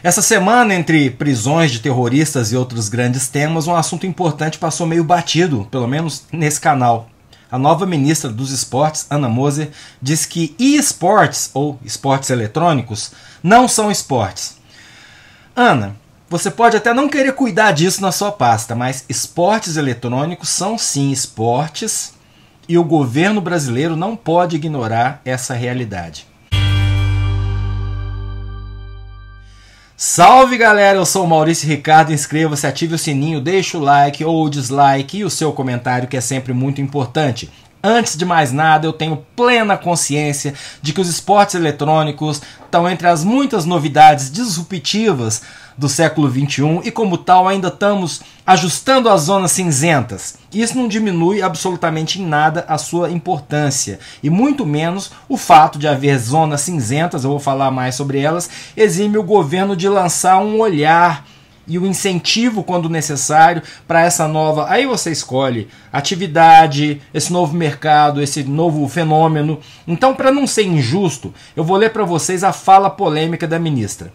Essa semana, entre prisões de terroristas e outros grandes temas, um assunto importante passou meio batido, pelo menos nesse canal. A nova ministra dos Esportes, Ana Moser, diz que e-esportes, ou esportes eletrônicos, não são esportes. Ana, você pode até não querer cuidar disso na sua pasta, mas esportes eletrônicos são sim esportes e o governo brasileiro não pode ignorar essa realidade. Salve galera, eu sou o Maurício Ricardo. Inscreva-se, ative o sininho, deixe o like ou o dislike e o seu comentário que é sempre muito importante. Antes de mais nada, eu tenho plena consciência de que os esportes eletrônicos estão entre as muitas novidades disruptivas do século XXI e, como tal, ainda estamos ajustando as zonas cinzentas. Isso não diminui absolutamente em nada a sua importância, e muito menos o fato de haver zonas cinzentas, eu vou falar mais sobre elas, exime o governo de lançar um olhar e o incentivo quando necessário para essa nova. Aí você escolhe atividade, esse novo mercado, esse novo fenômeno. Então, para não ser injusto, eu vou ler para vocês a fala polêmica da ministra.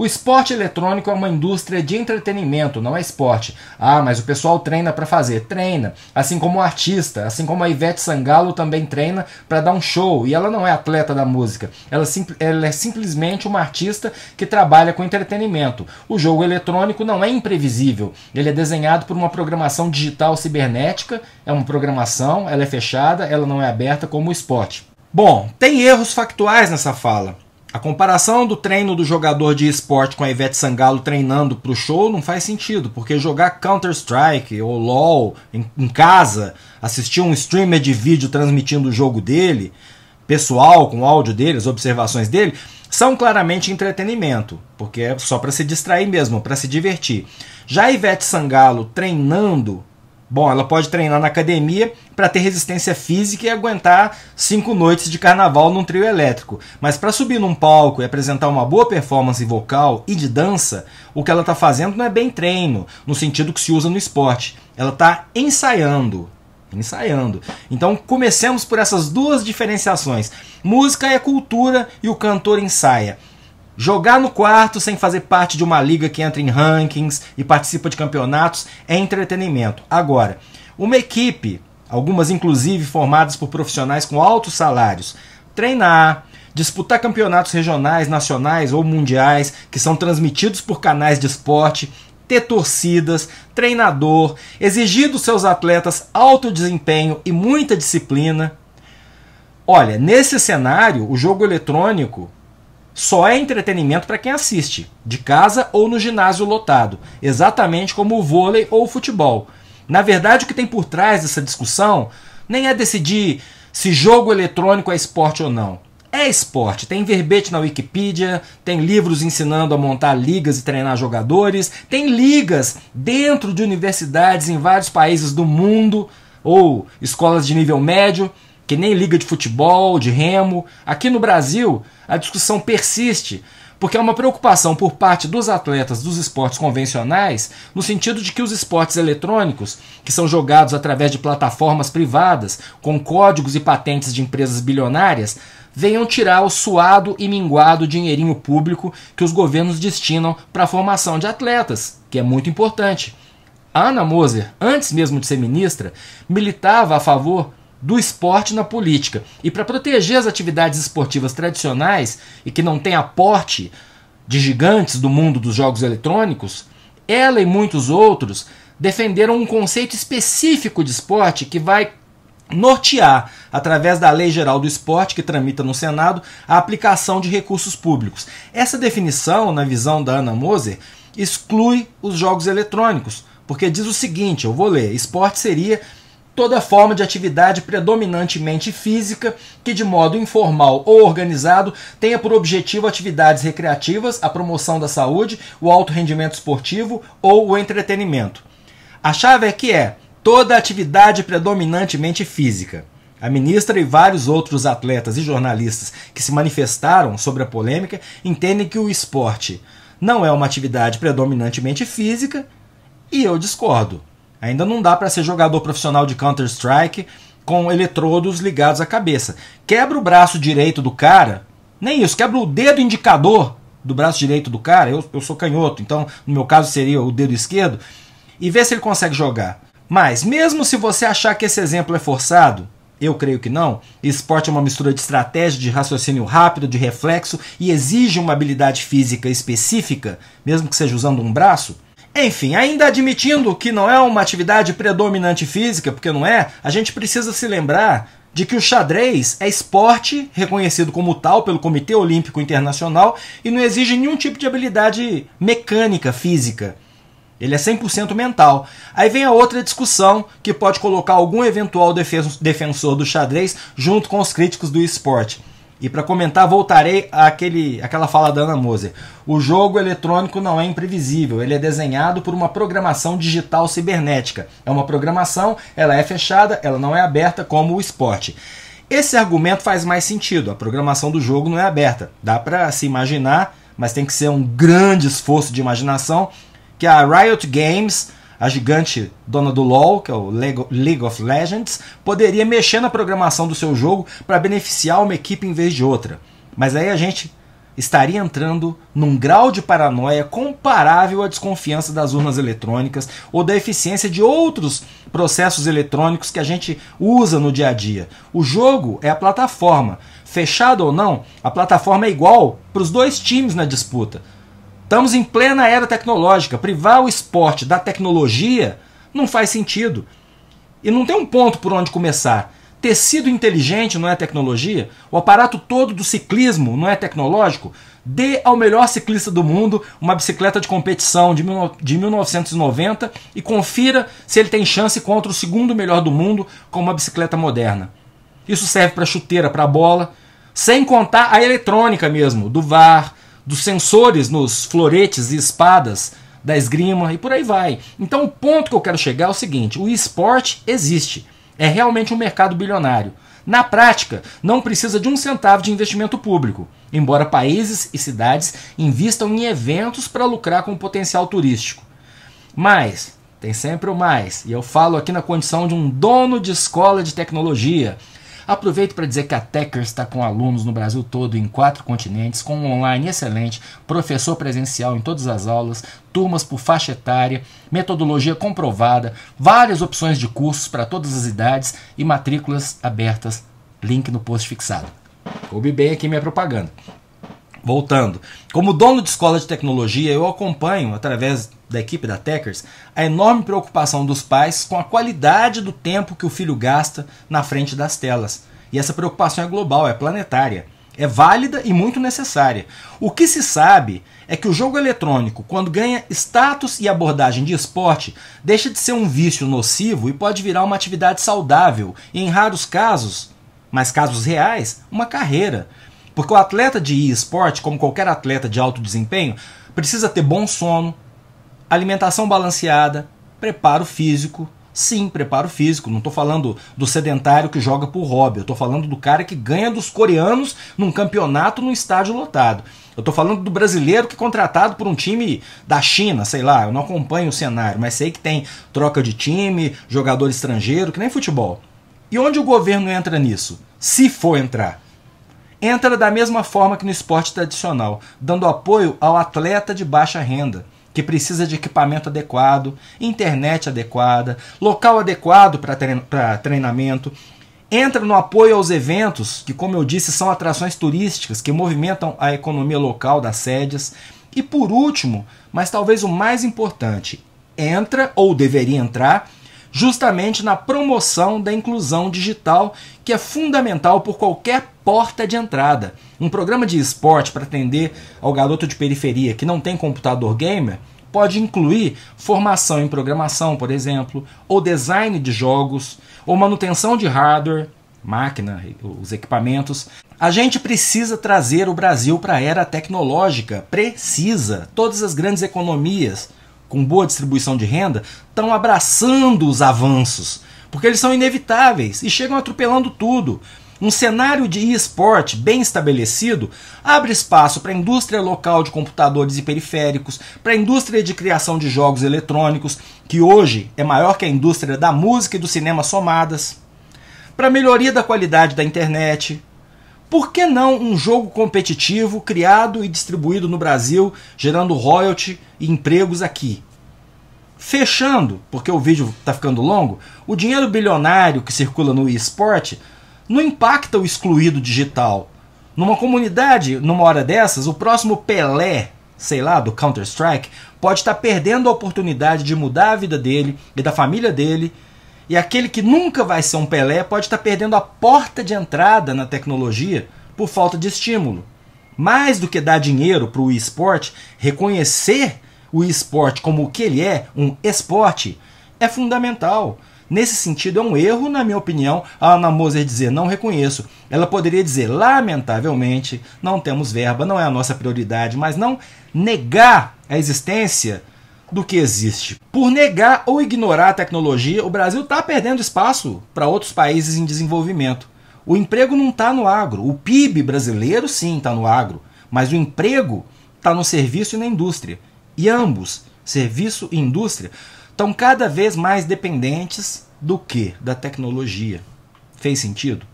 O esporte eletrônico é uma indústria de entretenimento, não é esporte. Ah, mas o pessoal treina para fazer. Treina. Assim como o artista, assim como a Ivete Sangalo também treina para dar um show. E ela não é atleta da música. Ela, ela é simplesmente uma artista que trabalha com entretenimento. O jogo eletrônico não é imprevisível. Ele é desenhado por uma programação digital cibernética. É uma programação, ela é fechada, ela não é aberta como o esporte. Bom, tem erros factuais nessa fala. A comparação do treino do jogador de esporte com a Ivete Sangalo treinando para o show não faz sentido, porque jogar Counter-Strike ou LoL em, em, casa, assistir um streamer de vídeo transmitindo o jogo dele, pessoal, com o áudio dele, as observações dele, são claramente entretenimento, porque é só para se distrair mesmo, para se divertir. Já a Ivete Sangalo treinando Bom, ela pode treinar na academia para ter resistência física e aguentar cinco noites de carnaval num trio elétrico. Mas para subir num palco e apresentar uma boa performance vocal e de dança, o que ela está fazendo não é bem treino, no sentido que se usa no esporte. Ela está ensaiando. Ensaiando. Então comecemos por essas duas diferenciações. Música é cultura e o cantor ensaia. Jogar no quarto sem fazer parte de uma liga que entra em rankings e participa de campeonatos é entretenimento. Agora, uma equipe, algumas inclusive formadas por profissionais com altos salários, treinar, disputar campeonatos regionais, nacionais ou mundiais que são transmitidos por canais de esporte, ter torcidas, treinador, exigir dos seus atletas alto desempenho e muita disciplina. Olha, nesse cenário, o jogo eletrônico só é entretenimento para quem assiste, de casa ou no ginásio lotado, exatamente como o vôlei ou o futebol. Na verdade, o que tem por trás dessa discussão nem é decidir se jogo eletrônico é esporte ou não. É esporte, tem verbete na Wikipedia, tem livros ensinando a montar ligas e treinar jogadores, tem ligas dentro de universidades em vários países do mundo ou escolas de nível médio que nem liga de futebol, de remo. Aqui no Brasil, a discussão persiste, porque é uma preocupação por parte dos atletas dos esportes convencionais, no sentido de que os esportes eletrônicos, que são jogados através de plataformas privadas, com códigos e patentes de empresas bilionárias, venham tirar o suado e minguado dinheirinho público que os governos destinam para a formação de atletas, que é muito importante. A Ana Moser, antes mesmo de ser ministra, militava a favor do esporte na política. E para proteger as atividades esportivas tradicionais e que não têm aporte de gigantes do mundo dos jogos eletrônicos, ela e muitos outros defenderam um conceito específico de esporte que vai nortear, através da Lei Geral do Esporte, que tramita no Senado, a aplicação de recursos públicos. Essa definição, na visão da Ana Moser, exclui os jogos eletrônicos, porque diz o seguinte: eu vou ler, esporte seria toda forma de atividade predominantemente física que, de modo informal ou organizado, tenha por objetivo atividades recreativas, a promoção da saúde, o alto rendimento esportivo ou o entretenimento. A chave é que é toda atividade predominantemente física. A ministra e vários outros atletas e jornalistas que se manifestaram sobre a polêmica entendem que o esporte não é uma atividade predominantemente física e eu discordo. Ainda não dá para ser jogador profissional de Counter-Strike com eletrodos ligados à cabeça. Quebra o braço direito do cara, nem isso, quebra o dedo indicador do braço direito do cara. Eu, eu sou canhoto, então no meu caso seria o dedo esquerdo, e vê se ele consegue jogar. Mas, mesmo se você achar que esse exemplo é forçado, eu creio que não. Esporte é uma mistura de estratégia, de raciocínio rápido, de reflexo e exige uma habilidade física específica, mesmo que seja usando um braço. Enfim, ainda admitindo que não é uma atividade predominante física, porque não é, a gente precisa se lembrar de que o xadrez é esporte reconhecido como tal pelo Comitê Olímpico Internacional e não exige nenhum tipo de habilidade mecânica, física. Ele é 100% mental. Aí vem a outra discussão que pode colocar algum eventual defensor do xadrez junto com os críticos do esporte. E para comentar, voltarei àquele, àquela fala da Ana Moser. O jogo eletrônico não é imprevisível, ele é desenhado por uma programação digital cibernética. É uma programação, ela é fechada, ela não é aberta como o esporte. Esse argumento faz mais sentido, a programação do jogo não é aberta. Dá para se imaginar, mas tem que ser um grande esforço de imaginação que a Riot Games a gigante dona do LoL, que é o League of Legends, poderia mexer na programação do seu jogo para beneficiar uma equipe em vez de outra. Mas aí a gente estaria entrando num grau de paranoia comparável à desconfiança das urnas eletrônicas ou da eficiência de outros processos eletrônicos que a gente usa no dia a dia. O jogo é a plataforma. Fechado ou não, a plataforma é igual para os dois times na disputa. Estamos em plena era tecnológica. Privar o esporte da tecnologia não faz sentido. E não tem um ponto por onde começar. Tecido inteligente não é tecnologia? O aparato todo do ciclismo não é tecnológico? Dê ao melhor ciclista do mundo uma bicicleta de competição de, de 1990 e confira se ele tem chance contra o segundo melhor do mundo com uma bicicleta moderna. Isso serve para chuteira, para bola, sem contar a eletrônica mesmo, do VAR, dos sensores nos floretes e espadas da esgrima e por aí vai. Então o ponto que eu quero chegar é o seguinte: o esporte existe, é realmente um mercado bilionário. Na prática, não precisa de um centavo de investimento público, embora países e cidades invistam em eventos para lucrar com o potencial turístico. Mas tem sempre o mais, e eu falo aqui na condição de um dono de escola de tecnologia, Aproveito para dizer que a Techers está com alunos no Brasil todo, em quatro continentes, com um online excelente, professor presencial em todas as aulas, turmas por faixa etária, metodologia comprovada, várias opções de cursos para todas as idades e matrículas abertas. Link no post fixado. Coube bem aqui minha propaganda. Voltando, como dono de escola de tecnologia, eu acompanho, através da equipe da Techers, a enorme preocupação dos pais com a qualidade do tempo que o filho gasta na frente das telas. E essa preocupação é global, é planetária. É válida e muito necessária. O que se sabe é que o jogo eletrônico, quando ganha status e abordagem de esporte, deixa de ser um vício nocivo e pode virar uma atividade saudável e, em raros casos, mas casos reais, uma carreira. Porque o atleta de esporte, como qualquer atleta de alto desempenho, precisa ter bom sono, alimentação balanceada, preparo físico. Sim, preparo físico. Não estou falando do sedentário que joga por hobby. Eu estou falando do cara que ganha dos coreanos num campeonato num estádio lotado. Eu estou falando do brasileiro que é contratado por um time da China, sei lá. Eu não acompanho o cenário, mas sei que tem troca de time, jogador estrangeiro, que nem futebol. E onde o governo entra nisso? Se for entrar entra da mesma forma que no esporte tradicional, dando apoio ao atleta de baixa renda, que precisa de equipamento adequado, internet adequada, local adequado para trein treinamento. Entra no apoio aos eventos, que, como eu disse, são atrações turísticas que movimentam a economia local das sedes. E por último, mas talvez o mais importante, entra ou deveria entrar justamente na promoção da inclusão digital, que é fundamental por qualquer porta de entrada. Um programa de esporte para atender ao garoto de periferia que não tem computador gamer pode incluir formação em programação, por exemplo, ou design de jogos, ou manutenção de hardware, máquina, os equipamentos. A gente precisa trazer o Brasil para a era tecnológica, precisa. Todas as grandes economias com boa distribuição de renda, estão abraçando os avanços, porque eles são inevitáveis e chegam atropelando tudo. Um cenário de e-sport bem estabelecido abre espaço para a indústria local de computadores e periféricos, para a indústria de criação de jogos eletrônicos, que hoje é maior que a indústria da música e do cinema somadas, para a melhoria da qualidade da internet, por que não um jogo competitivo criado e distribuído no Brasil, gerando royalty e empregos aqui? Fechando, porque o vídeo está ficando longo, o dinheiro bilionário que circula no eSport não impacta o excluído digital. Numa comunidade, numa hora dessas, o próximo Pelé, sei lá, do Counter-Strike, pode estar tá perdendo a oportunidade de mudar a vida dele e da família dele e aquele que nunca vai ser um Pelé pode estar perdendo a porta de entrada na tecnologia por falta de estímulo. Mais do que dar dinheiro para o esporte, reconhecer o esporte como o que ele é, um esporte, é fundamental. Nesse sentido, é um erro, na minha opinião, a Ana Moser dizer não reconheço. Ela poderia dizer, lamentavelmente, não temos verba, não é a nossa prioridade, mas não negar a existência do que existe. Por negar ou ignorar a tecnologia, o Brasil está perdendo espaço para outros países em desenvolvimento. O emprego não está no agro. O PIB brasileiro, sim, está no agro. Mas o emprego está no serviço e na indústria. E ambos, serviço e indústria, estão cada vez mais dependentes do que? Da tecnologia. Fez sentido?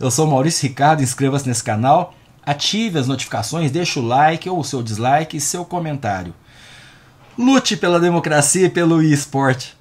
Eu sou Maurício Ricardo, inscreva-se nesse canal, ative as notificações, deixe o like ou o seu dislike e seu comentário. Lute pela democracia e pelo esporte.